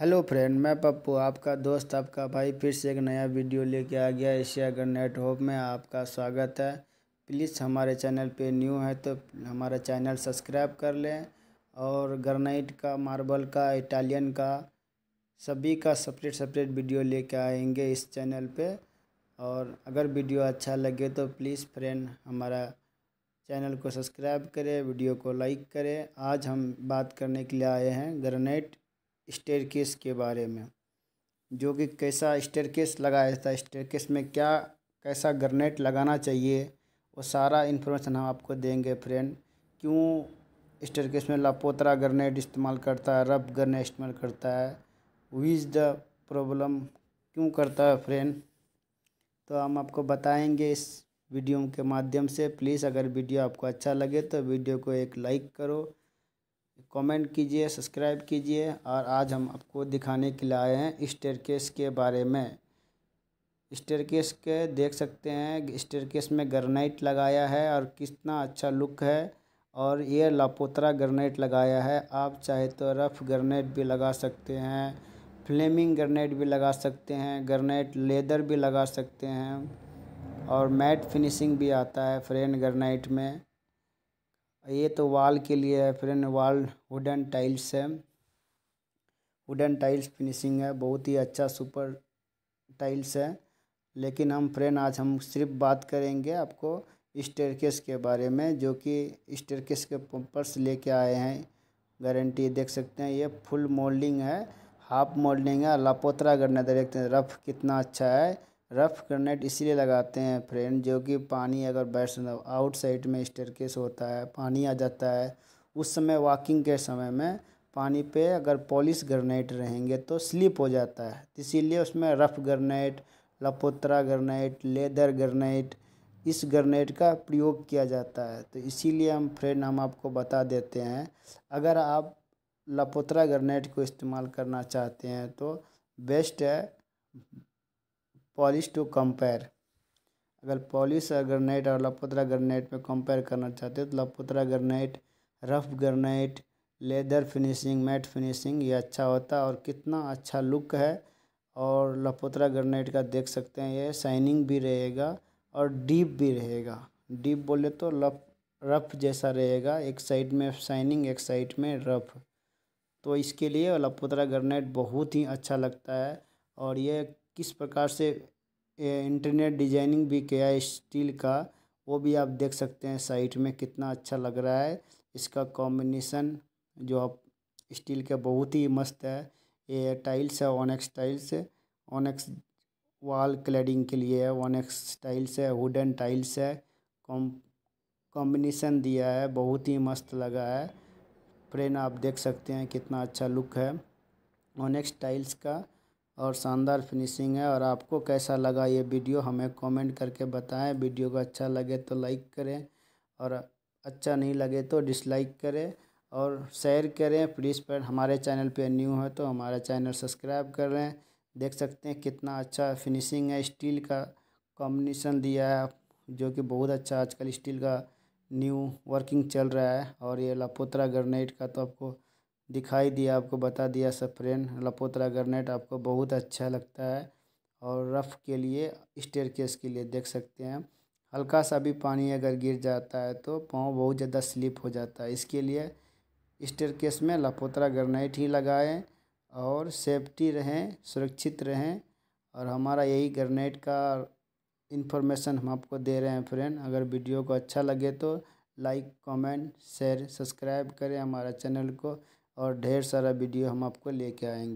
hello friend मैं पप्पू आपका दोस्त आपका भाई फिर से एक नया वीडियो लेके आ गया एशिया गन नेट होप में आपका स्वागत है प्लीज़ हमारे चैनल पे न्यू है तो हमारा चैनल सब्सक्राइब कर लें और ग्रेनाइट का मार्बल का इटालियन का सभी का सेपरेट सेपरेट वीडियो लेके आएंगे इस चैनल पे और अगर वीडियो अच्छा लगे तो प्लीज़ फ्रेंड हमारा चैनल को सब्सक्राइब करें वीडियो को लाइक करें आज हम बात करने के लिए आए हैं ग्रेनाइट स्टेयरकेस के बारे में जो कि कैसा स्टेरकेस लगाया जाता है स्टेयरकेस में क्या कैसा ग्रनेट लगाना चाहिए वो सारा इन्फॉर्मेशन हम आपको देंगे फ्रेंड क्यों स्टेयरकेस में लापोतरा ग्रनेट इस्तेमाल करता है रब ग्रनेट इस्तेमाल करता है विज द प्रॉब्लम क्यों करता है फ्रेंड तो हम आपको बताएंगे इस वीडियो के माध्यम से प्लीज़ अगर वीडियो आपको अच्छा लगे तो वीडियो को एक लाइक करो कमेंट कीजिए सब्सक्राइब कीजिए और आज हम आपको दिखाने के लिए आए हैं स्टेरकेस के बारे में स्टेरकेस के देख सकते हैं स्टेरकेस में ग्रेनाइट लगाया है और कितना अच्छा लुक है और ये लापोतरा ग्रेनाइट लगाया है आप चाहे तो रफ ग्रेनाइट भी लगा सकते हैं फ्लेमिंग ग्रेनाइट भी लगा सकते हैं ग्रेनाइट लेदर भी लगा सकते हैं और मैट फिनिशिंग भी आता है फ्रेंड ग्रेनाइट में ये तो वॉल के लिए है फ्रेंड वॉल वुडन टाइल्स है वुडन टाइल्स फिनिशिंग है बहुत ही अच्छा सुपर टाइल्स है लेकिन हम फ्रेंड आज हम सिर्फ बात करेंगे आपको स्टेरकेस के बारे में जो कि स्टेरकेस के पंपर्स लेके आए हैं गारंटी देख सकते हैं ये फुल मोल्डिंग है हाफ मोल्डिंग है लापोतरा देखते हैं रफ कितना अच्छा है रफ़ ग्रेनेड इसीलिए लगाते हैं फ्रेंड जो कि पानी अगर बैठ आउट साइड में स्टरकेस होता है पानी आ जाता है उस समय वॉकिंग के समय में पानी पे अगर पॉलिश ग्रेनाइट रहेंगे तो स्लिप हो जाता है इसीलिए उसमें रफ़ ग्रेनाइट लपोत्रा ग्रेनाइट लेदर ग्रेनाइट इस ग्रेनेड का प्रयोग किया जाता है तो इसीलिए हम फ्रेंड हम आपको बता देते हैं अगर आप लपोत्रा ग्रेनेड को इस्तेमाल करना चाहते हैं तो बेस्ट है पॉलिश टू कंपेयर अगर पॉलिश और ग्रेनाइट और लपोतरा ग्रेनाइट में कंपेयर करना चाहते हो तो लपोत्रा granite rough granite leather finishing matte finishing ये अच्छा होता है और कितना अच्छा लुक है और लपोत्रा ग्रेनाइट का देख सकते हैं ये शाइनिंग भी रहेगा और डीप भी रहेगा डीप बोले तो लप रफ जैसा रहेगा एक साइड में शाइनिंग एक साइड में रफ तो इसके लिए लपोत्रा ग्रेनाइट बहुत ही अच्छा लगता है और ये किस प्रकार से इंटरनेट डिजाइनिंग भी किया है स्टील का वो भी आप देख सकते हैं साइट में कितना अच्छा लग रहा है इसका कॉम्बिनेशन जो आप स्टील का बहुत ही मस्त है ये टाइल्स है onyx tiles onyx wall cladding के लिए है ओनेक्स टाइल्स है वुडन टाइल्स है कॉम कॉम्बिनेशन दिया है बहुत ही मस्त लगा है फ्रेंड आप देख सकते हैं कितना अच्छा लुक है ओनेक्स टाइल्स का और शानदार फिनिशिंग है और आपको कैसा लगा ये वीडियो हमें कमेंट करके बताएं वीडियो को अच्छा लगे तो लाइक करें और अच्छा नहीं लगे तो डिसलाइक करें और शेयर करें प्लीज़ पर हमारे चैनल पे न्यू है तो हमारा चैनल सब्सक्राइब कर रहे हैं देख सकते हैं कितना अच्छा फिनिशिंग है स्टील का कॉम्बिनेशन दिया है जो कि बहुत अच्छा आजकल स्टील का न्यू वर्किंग चल रहा है और ये लापोत्रा ग्रेनाइट का तो आपको दिखाई दिया आपको बता दिया सफ्रेन लपोतरा गर्नेट आपको बहुत अच्छा लगता है और रफ़ के लिए स्टेयर केस के लिए देख सकते हैं हल्का सा भी पानी अगर गिर जाता है तो पाँव बहुत ज़्यादा स्लिप हो जाता है इसके लिए स्टेयर केस में लपोतरा गर्नेट ही लगाएं और सेफ्टी रहें सुरक्षित रहें और हमारा यही गर्नेट का इन्फॉर्मेशन हम आपको दे रहे हैं फ्रेंड अगर वीडियो को अच्छा लगे तो लाइक कमेंट शेयर सब्सक्राइब करें हमारा चैनल को और ढेर सारा वीडियो हम आपको लेके आएंगे